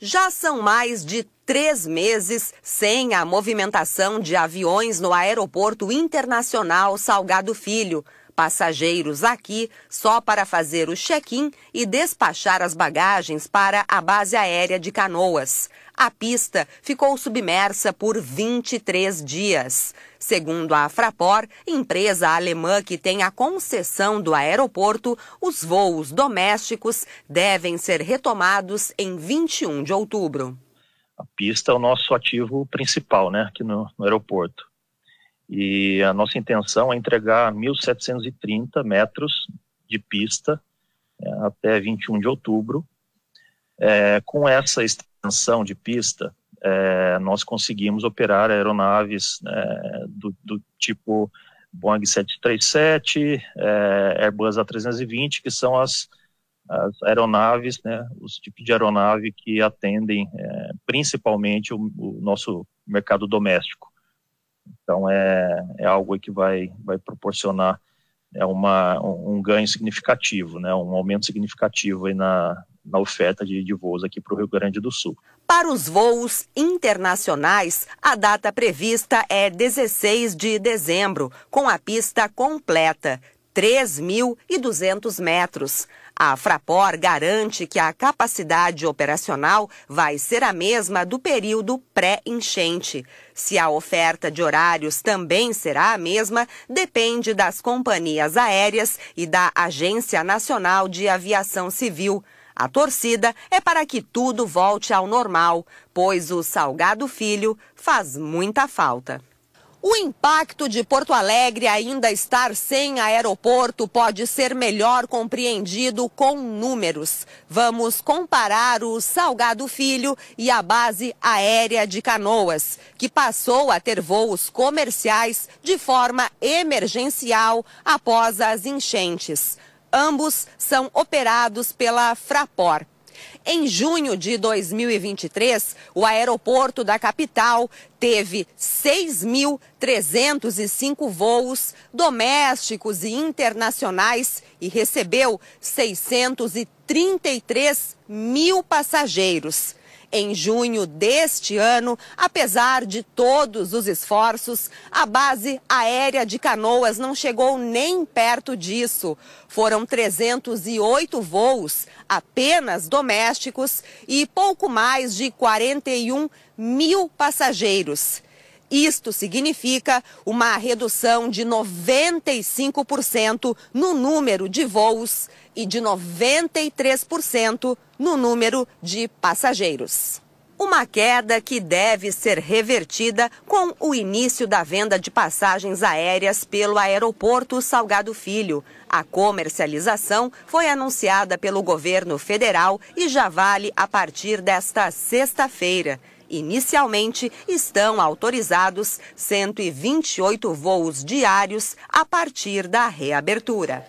já são mais de três meses sem a movimentação de aviões no Aeroporto Internacional Salgado Filho passageiros aqui só para fazer o check-in e despachar as bagagens para a base aérea de Canoas. A pista ficou submersa por 23 dias. Segundo a Fraport, empresa alemã que tem a concessão do aeroporto, os voos domésticos devem ser retomados em 21 de outubro. A pista é o nosso ativo principal né, aqui no, no aeroporto. E a nossa intenção é entregar 1.730 metros de pista eh, até 21 de outubro. É, com essa extensão de pista, é, nós conseguimos operar aeronaves é, do, do, tipo Boeing 737, Airbus A320, que são as, as aeronaves, né, os tipos de aeronave que atendem principalmente o, o nosso mercado doméstico. Então é, é algo que vai, vai proporcionar é uma, um ganho significativo, né, um aumento significativo aí na, na oferta de, de voos aqui para o Rio Grande do Sul. Para os voos internacionais, a data prevista é 16 de dezembro, com a pista completa, 3.200 metros. A Frapor garante que a capacidade operacional vai ser a mesma do período pré-enchente. Se a oferta de horários também será a mesma, depende das companhias aéreas e da Agência Nacional de Aviação Civil. A torcida é para que tudo volte ao normal, pois o Salgado Filho faz muita falta. O impacto de Porto Alegre ainda estar sem aeroporto pode ser melhor compreendido com números. Vamos comparar o Salgado Filho e a base aérea de Canoas, que passou a ter voos comerciais de forma emergencial após as enchentes. Ambos são operados pela Fraport. Em junho de 2023, o aeroporto da capital teve 6.305 voos domésticos e internacionais e recebeu 633 mil passageiros em junho deste ano, apesar de todos os esforços, a base aérea de Canoas não chegou nem perto disso. Foram 308 voos, apenas domésticos, e pouco mais de 41 mil passageiros. Isto significa uma redução de 95% no número de voos e de 93% no número de passageiros. Uma queda que deve ser revertida com o início da venda de passagens aéreas pelo aeroporto Salgado Filho. A comercialização foi anunciada pelo governo federal e já vale a partir desta sexta-feira. Inicialmente, estão autorizados 128 voos diários a partir da reabertura.